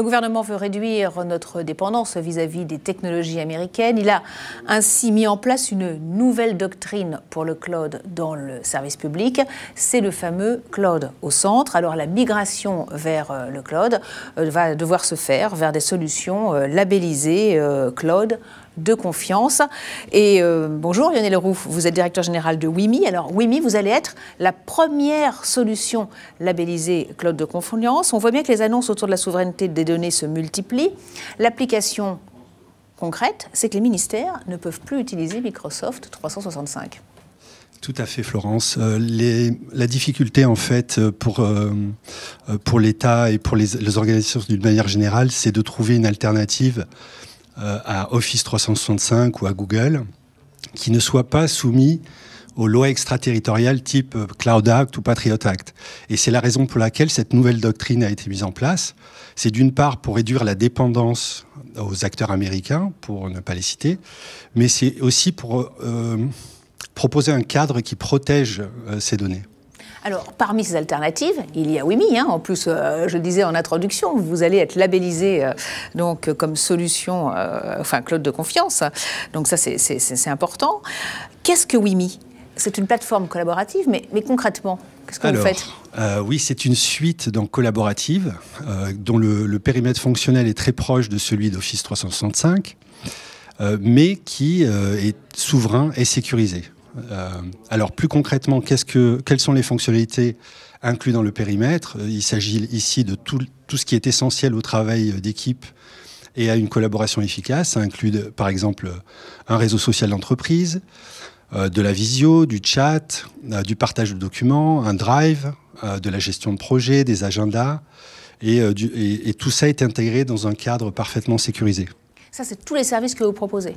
Le gouvernement veut réduire notre dépendance vis-à-vis des technologies américaines. Il a ainsi mis en place une nouvelle doctrine pour le cloud dans le service public. C'est le fameux cloud au centre. Alors la migration vers euh, le cloud euh, va devoir se faire vers des solutions euh, labellisées cloud de confiance. Et euh, bonjour Lionel Roux, vous êtes directeur général de WIMI. Alors WIMI, vous allez être la première solution labellisée cloud de confiance. On voit bien que les annonces autour de la souveraineté des données se multiplient. L'application concrète, c'est que les ministères ne peuvent plus utiliser Microsoft 365. Tout à fait, Florence. Euh, la difficulté, en fait, euh, pour, pour l'État et pour les organisations d'une manière générale, c'est de trouver une alternative euh, à Office 365 ou à Google, qui ne soient pas soumis aux lois extraterritoriales type euh, Cloud Act ou Patriot Act. Et c'est la raison pour laquelle cette nouvelle doctrine a été mise en place. C'est d'une part pour réduire la dépendance aux acteurs américains, pour ne pas les citer, mais c'est aussi pour euh, proposer un cadre qui protège ces données. Alors, parmi ces alternatives, il y a WIMI. Hein. En plus, euh, je le disais en introduction, vous allez être labellisé euh, donc, euh, comme solution, enfin, cloud de confiance. Donc, ça, c'est important. Qu'est-ce que WIMI C'est une plateforme collaborative, mais, concrètement, qu'est-ce que vous faites oui, c'est une suite donc, collaborative dont le, périmètre fonctionnel est très proche de celui d'Office 365, mais qui est souverain et sécurisé. Euh, alors plus concrètement, que, quelles sont les fonctionnalités incluses dans le périmètre Il s'agit ici de tout, ce qui est essentiel au travail d'équipe et à une collaboration efficace. Ça inclut par exemple un réseau social d'entreprise, euh, de la visio, du chat, euh, du partage de documents, un drive, de la gestion de projet, des agendas. et tout ça est intégré dans un cadre parfaitement sécurisé. Ça, c'est tous les services que vous proposez.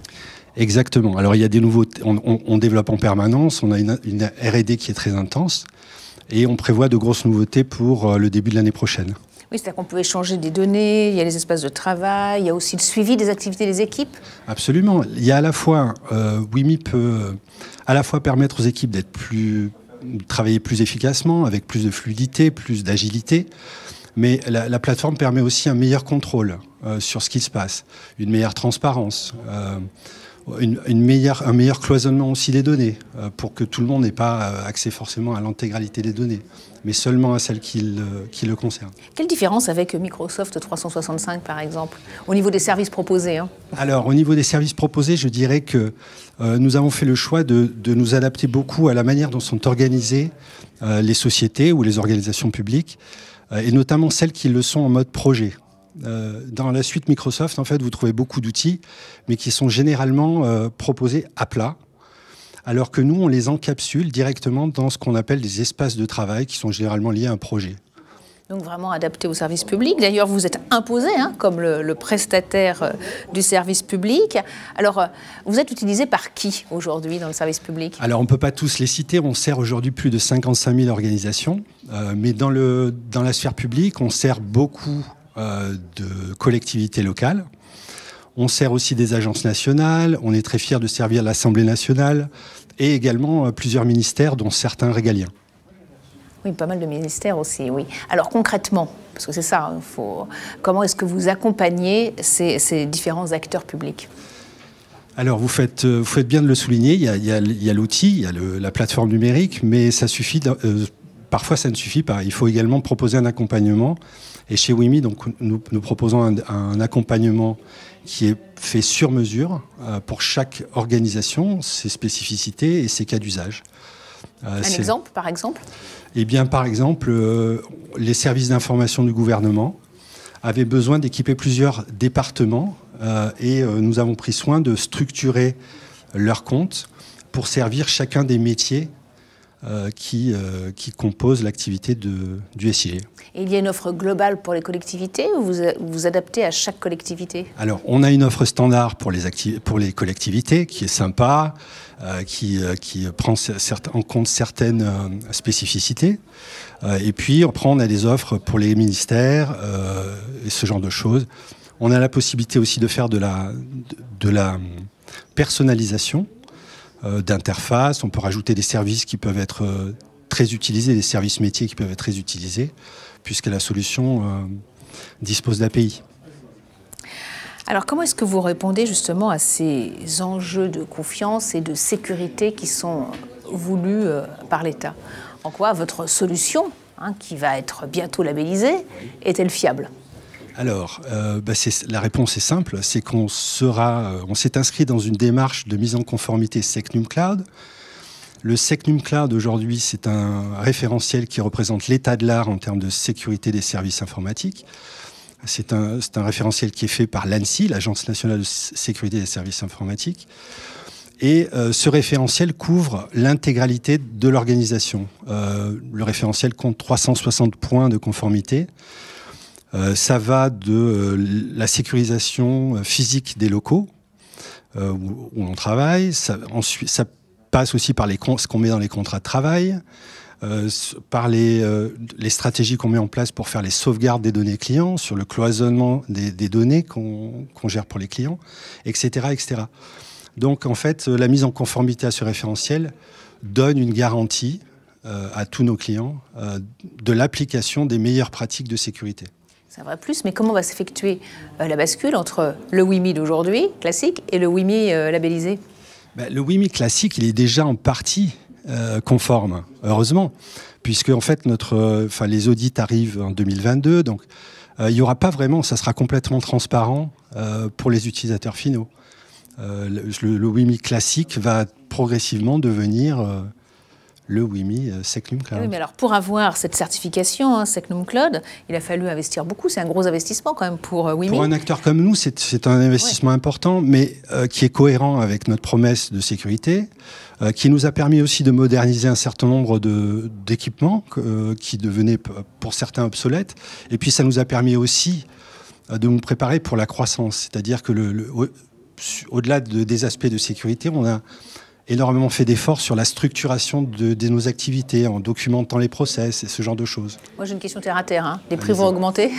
Exactement. Alors, il y a des nouveautés. On, développe en permanence. On a une, R&D qui est très intense. Et on prévoit de grosses nouveautés pour euh, le début de l'année prochaine. Oui, c'est-à-dire qu'on peut échanger des données, il y a les espaces de travail, il y a aussi le suivi des activités des équipes. Absolument. Il y a à la fois, euh, WIMI peut euh, à la fois permettre aux équipes d'être plus, travailler plus efficacement, avec plus de fluidité, plus d'agilité, mais la plateforme permet aussi un meilleur contrôle. Euh, sur ce qui se passe, une meilleure transparence. Euh, une, meilleure, un meilleur cloisonnement aussi des données, euh, pour que tout le monde n'ait pas accès forcément à l'intégralité des données, mais seulement à celles qui le, concernent. Quelle différence avec Microsoft 365, par exemple, au niveau des services proposés hein Alors, au niveau des services proposés, je dirais que nous avons fait le choix de, nous adapter beaucoup à la manière dont sont organisées les sociétés ou les organisations publiques, et notamment celles qui le sont en mode projet. Euh, dans la suite Microsoft, en fait, vous trouvez beaucoup d'outils, mais qui sont généralement euh, proposés à plat, alors que nous, on les encapsule directement dans ce qu'on appelle des espaces de travail qui sont généralement liés à un projet. Donc vraiment adapté au service public. D'ailleurs, vous êtes imposé hein, comme le, prestataire euh, du service public. Alors, vous êtes utilisé par qui aujourd'hui dans le service public Alors, on ne peut pas tous les citer. On sert aujourd'hui plus de 55 000 organisations. mais dans, le, dans la sphère publique, on sert beaucoup euh, de collectivités locales. On sert aussi des agences nationales, on est très fier de servir l'Assemblée nationale et également euh, plusieurs ministères, dont certains régaliens. Oui, pas mal de ministères aussi, oui. Alors concrètement, parce que c'est ça, hein, comment est-ce que vous accompagnez ces, différents acteurs publics alors, vous faites, euh, vous faites bien de le souligner, il y a l'outil, il y a, la plateforme numérique, mais ça suffit de, parfois, ça ne suffit pas. Il faut également proposer un accompagnement. Et chez WIMI, donc, nous, proposons un, accompagnement qui est fait sur mesure euh, pour chaque organisation, ses spécificités et ses cas d'usage. Euh, un exemple, par exemple Eh bien, par exemple, euh, les services d'information du gouvernement avaient besoin d'équiper plusieurs départements et nous avons pris soin de structurer leurs comptes pour servir chacun des métiers euh, qui, euh, qui composent l'activité du SIG. Et il y a une offre globale pour les collectivités ou vous euh, vous adaptez à chaque collectivité Alors, on a une offre standard pour les, pour les collectivités qui est sympa, qui, qui prend en compte certaines spécificités. et puis, on a des offres pour les ministères et ce genre de choses. On a la possibilité aussi de faire de la, de la personnalisation euh, d'interface. On peut rajouter des services qui peuvent être euh, très utilisés, des services métiers qui peuvent être très utilisés, puisque la solution euh, dispose d'API. Alors comment est-ce que vous répondez justement à ces enjeux de confiance et de sécurité qui sont voulus par l'État En quoi votre solution, hein, qui va être bientôt labellisée, est-elle fiable alors, euh, bah, la réponse est simple, c'est qu'on sera, euh, on s'est inscrit dans une démarche de mise en conformité Secnum Cloud. Le Secnum Cloud aujourd'hui, c'est un référentiel qui représente l'état de l'art en termes de sécurité des services informatiques. C'est un, référentiel qui est fait par l'ANSI, l'Agence nationale de sécurité des services informatiques. Et euh, ce référentiel couvre l'intégralité de l'organisation. le référentiel compte 360 points de conformité. Euh, ça va de euh, la sécurisation euh, physique des locaux où, on travaille. Ça, passe aussi par ce qu'on met dans les contrats de travail. par les, stratégies qu'on met en place pour faire les sauvegardes des données clients, sur le cloisonnement des, données qu'on gère pour les clients, etc., etc. Donc en fait, la mise en conformité à ce référentiel donne une garantie à tous nos clients de l'application des meilleures pratiques de sécurité ça va plus, mais comment va s'effectuer euh, la bascule entre le WIMI d'aujourd'hui, classique, et le WIMI euh, labellisé ben, Le WIMI classique, il est déjà en partie euh, conforme, heureusement, puisque en fait notre, enfin les audits arrivent en 2022, donc il n'y aura pas vraiment, ça sera complètement transparent pour les utilisateurs finaux. le, le WIMI classique va progressivement devenir le WIMI euh, Secnum eh Cloud. Oui, mais alors pour avoir cette certification hein, Secnum Cloud, il a fallu investir beaucoup. C'est un gros investissement quand même pour euh, WIMI. Pour un acteur comme nous, c'est un investissement important, mais euh, qui est cohérent avec notre promesse de sécurité, qui nous a permis aussi de moderniser un certain nombre d'équipements qui devenaient pour certains obsolètes. Et puis ça nous a permis aussi de nous préparer pour la croissance. C'est-à-dire que au-delà de, des aspects de sécurité, on a énormément fait d'efforts sur la structuration de, nos activités, en documentant les process et ce genre de choses. Moi, j'ai une question terre à terre. Hein. Les prix vont augmenter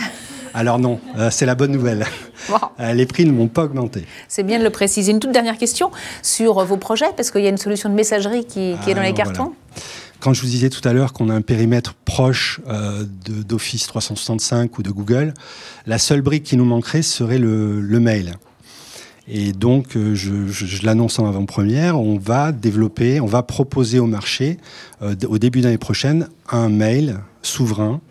Alors non, euh, c'est la bonne nouvelle. Euh, les prix ne vont pas augmenter. C'est bien de le préciser. Une toute dernière question sur euh, vos projets, parce qu'il y a une solution de messagerie qui, est dans ah, les cartons. Quand je vous disais tout à l'heure qu'on a un périmètre proche d'Office 365 ou de Google, la seule brique qui nous manquerait serait le mail. Et donc, euh, je, l'annonce en avant-première, on va développer, on va proposer au marché, euh, au début d'année prochaine, un mail souverain,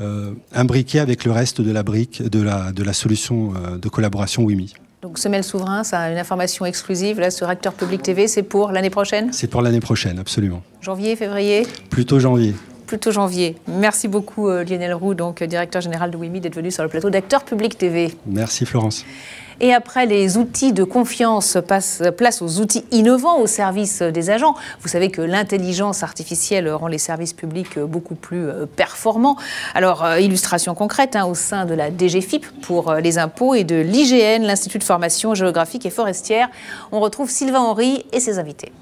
euh, imbriqué avec le reste de la brique, de la, de la solution de collaboration WIMI. Donc ce mail souverain, ça a une information exclusive là sur Acteur Public TV, c'est pour l'année prochaine C'est pour l'année prochaine, absolument. Janvier, février Plutôt janvier. Plutôt janvier. Merci beaucoup Lionel Roux, donc directeur général de WIMI, d'être venu sur le plateau d'Acteur Public TV. Merci Florence. Et après, les outils de confiance passent place aux outils innovants au service des agents. Vous savez que l'intelligence artificielle rend les services publics beaucoup plus euh, performants. Alors, euh, illustration concrète, hein, au sein de la DGFIP pour euh, les impôts et de l'IGN, l'Institut de formation géographique et forestière, on retrouve Sylvain Henry et ses invités.